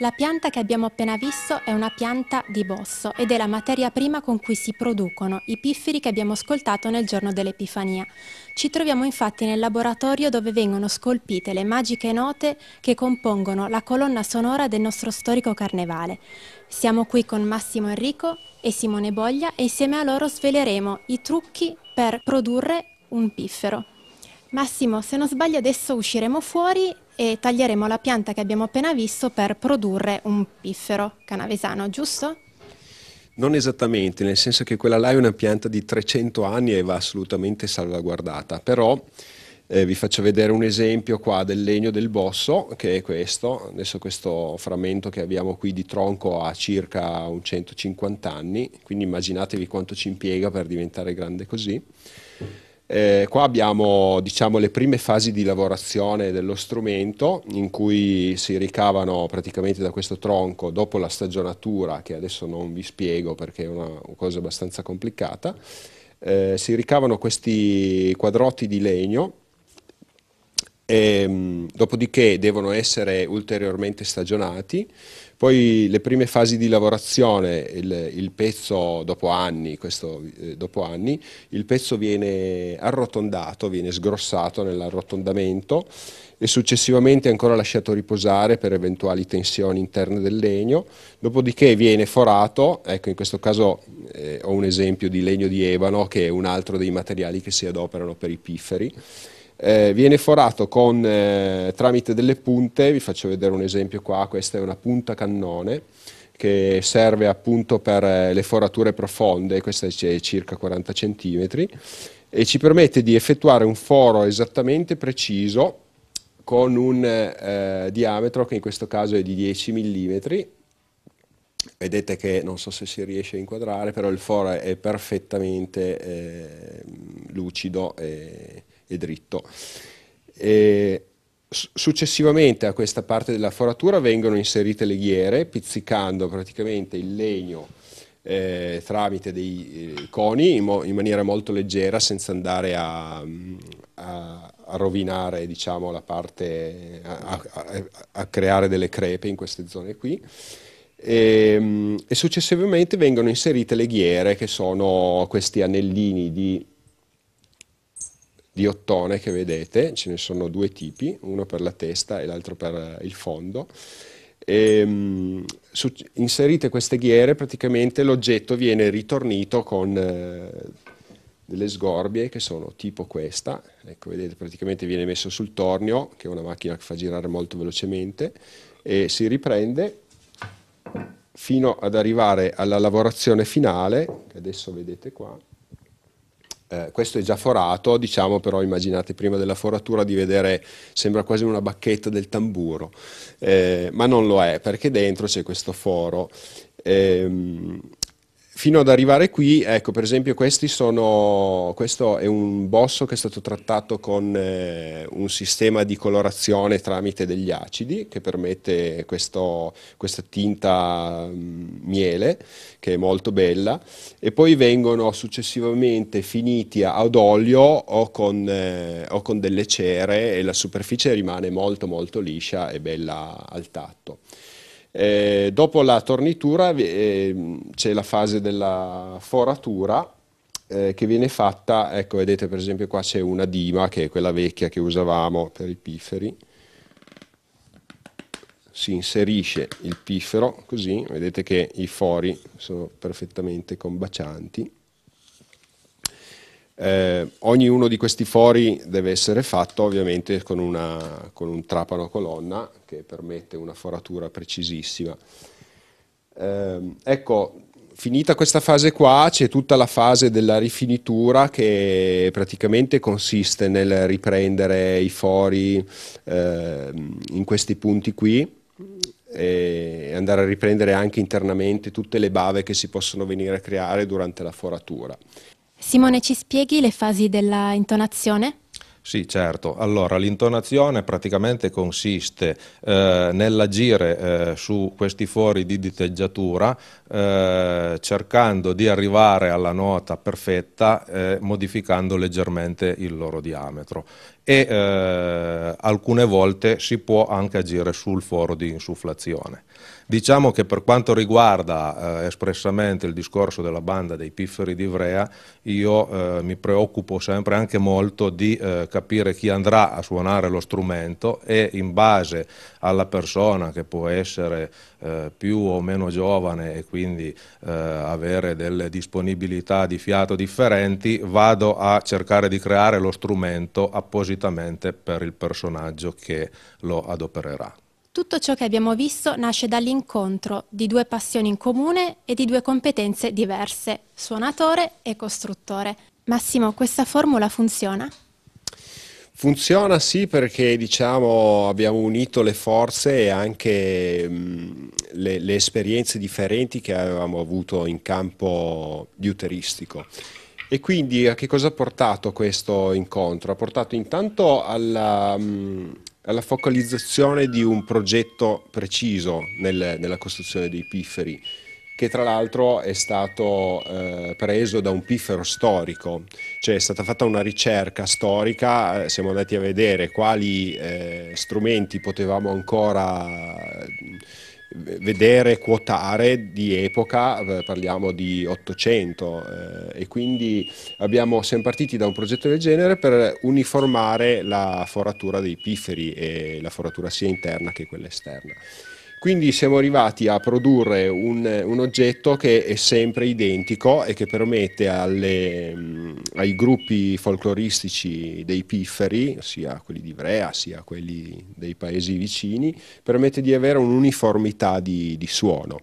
La pianta che abbiamo appena visto è una pianta di bosso ed è la materia prima con cui si producono i pifferi che abbiamo ascoltato nel giorno dell'Epifania. Ci troviamo infatti nel laboratorio dove vengono scolpite le magiche note che compongono la colonna sonora del nostro storico carnevale. Siamo qui con Massimo Enrico e Simone Boglia e insieme a loro sveleremo i trucchi per produrre un piffero. Massimo, se non sbaglio adesso usciremo fuori e taglieremo la pianta che abbiamo appena visto per produrre un piffero canavesano, giusto? Non esattamente, nel senso che quella là è una pianta di 300 anni e va assolutamente salvaguardata, però eh, vi faccio vedere un esempio qua del legno del bosso, che è questo, adesso questo frammento che abbiamo qui di tronco ha circa 150 anni, quindi immaginatevi quanto ci impiega per diventare grande così. Eh, qua abbiamo diciamo, le prime fasi di lavorazione dello strumento in cui si ricavano praticamente da questo tronco dopo la stagionatura, che adesso non vi spiego perché è una, cosa abbastanza complicata, eh, si ricavano questi quadrotti di legno e, ehm, dopodiché devono essere ulteriormente stagionati, poi le prime fasi di lavorazione, il, il pezzo dopo anni, questo, eh, dopo anni, il pezzo viene arrotondato, viene sgrossato nell'arrotondamento e successivamente ancora lasciato riposare per eventuali tensioni interne del legno, dopodiché viene forato, ecco in questo caso eh, ho un esempio di legno di ebano che è un altro dei materiali che si adoperano per i pifferi, eh, viene forato con, eh, tramite delle punte, vi faccio vedere un esempio qua, questa è una punta cannone che serve appunto per eh, le forature profonde, questa è circa 40 cm, e ci permette di effettuare un foro esattamente preciso con un eh, eh diametro che in questo caso è di 10 mm. Vedete che non so se si riesce a inquadrare, però il foro è perfettamente eh, lucido e, e dritto. E successivamente a questa parte della foratura vengono inserite le ghiere, pizzicando praticamente il legno eh, tramite dei eh, coni in, mo- in, maniera molto leggera senza andare a, mm, a, a rovinare diciamo, la parte, a, a, creare delle crepe in queste zone qui. E, ehm, e, successivamente vengono inserite le ghiere che sono questi anellini di di ottone che vedete, ce ne sono due tipi, uno per la testa e l'altro per eh, il fondo. E, ehm, su, inserite queste ghiere, praticamente l'oggetto viene ritornito con eh, delle sgorbie che sono tipo questa, ecco vedete praticamente viene messo sul tornio, che è una macchina che fa girare molto velocemente, e si riprende fino ad arrivare alla lavorazione finale, che adesso vedete qua, eh, questo è già forato, diciamo però immaginate prima della foratura di vedere, sembra quasi una bacchetta del tamburo, eh, ma non lo è perché dentro c'è questo foro. Eh, fino ad arrivare qui, ecco, per esempio, sono, questo è un bosso che è stato trattato con eh, un sistema di colorazione tramite degli acidi che permette questo, questa tinta mh, mm, miele, che è molto bella, e poi vengono successivamente finiti ad olio o con, eh, o con delle cere e la superficie rimane molto molto liscia e bella al tatto. Eh, dopo la tornitura eh, c'è la fase della foratura eh, che viene fatta, ecco vedete per esempio qua c'è una dima che è quella vecchia che usavamo per i pifferi, si inserisce il piffero così, vedete che i fori sono perfettamente combacianti eh, ognuno di questi fori deve essere fatto ovviamente con, una, con un trapano a colonna che permette una foratura precisissima. Eh, ecco, finita questa fase qua c'è tutta la fase della rifinitura che praticamente consiste nel riprendere i fori eh, in questi punti qui e andare a riprendere anche internamente tutte le bave che si possono venire a creare durante la foratura. Simone, ci spieghi le fasi della intonazione? Sì, certo. Allora, l'intonazione praticamente consiste eh, nell'agire eh, su questi fori di diteggiatura eh, cercando di arrivare alla nota perfetta eh, modificando leggermente il loro diametro e eh, alcune volte si può anche agire sul foro di insufflazione. Diciamo che per quanto riguarda eh, espressamente il discorso della banda dei pifferi di Ivrea, io eh, mi preoccupo sempre anche molto di eh, capire chi andrà a suonare lo strumento e in base alla persona che può essere eh, più o meno giovane e quindi eh, avere delle disponibilità di fiato differenti, vado a cercare di creare lo strumento appositamente per il personaggio che lo adopererà. Tutto ciò che abbiamo visto nasce dall'incontro di due passioni in comune e di due competenze diverse, suonatore e costruttore. Massimo, questa formula funziona? Funziona sì perché diciamo, abbiamo unito le forze e anche mh, mm, le, le esperienze differenti che avevamo avuto in campo diuteristico. E quindi a che cosa ha portato questo incontro? Ha portato intanto alla, mm, alla focalizzazione di un progetto preciso nel, nella costruzione dei pifferi, che tra l'altro è stato eh, preso da un piffero storico, cioè è stata fatta una ricerca storica, eh, siamo andati a vedere quali eh, strumenti potevamo ancora vedere quotare di epoca, eh, parliamo di 800 eh, e quindi abbiamo, siamo partiti da un progetto del genere per uniformare la foratura dei pifferi e la foratura sia interna che quella esterna. Quindi siamo arrivati a produrre un, un oggetto che è sempre identico e che permette alle, mh, mm, ai gruppi folcloristici dei pifferi, sia quelli di Ivrea sia quelli dei paesi vicini, permette di avere un'uniformità di, di suono.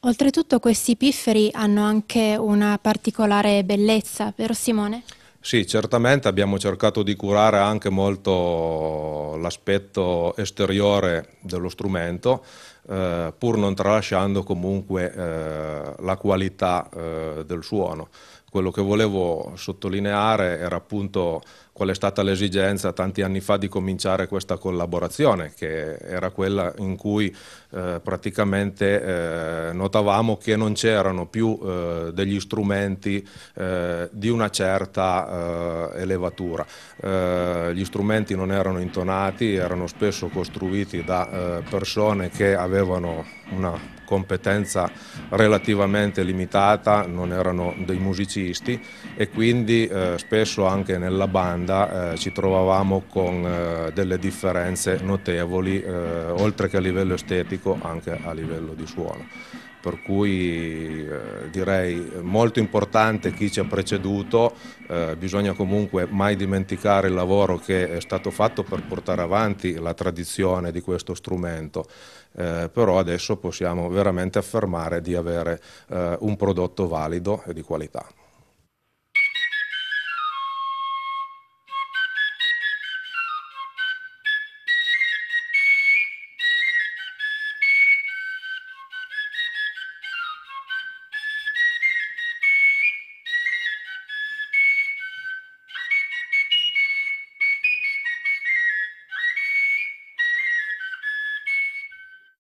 Oltretutto questi pifferi hanno anche una particolare bellezza, vero Simone? Sì, certamente abbiamo cercato di curare anche molto l'aspetto esteriore dello strumento, eh, pur non tralasciando comunque eh, la qualità eh, del suono. Quello che volevo sottolineare era appunto qual è stata l'esigenza tanti anni fa di cominciare questa collaborazione, che era quella in cui eh, praticamente eh, notavamo che non c'erano più eh, degli strumenti eh, di una certa eh, elevatura. Eh, gli strumenti non erano intonati, erano spesso costruiti da persone che avevano una competenza relativamente limitata, non erano dei musicisti e quindi eh, spesso anche nella banda eh, ci trovavamo con eh, delle differenze notevoli, eh, oltre che a livello estetico anche a livello di suono per cui eh, direi molto importante chi ci ha preceduto, eh, bisogna comunque mai dimenticare il lavoro che è stato fatto per portare avanti la tradizione di questo strumento, eh, però adesso possiamo veramente affermare di avere eh, un prodotto valido e di qualità.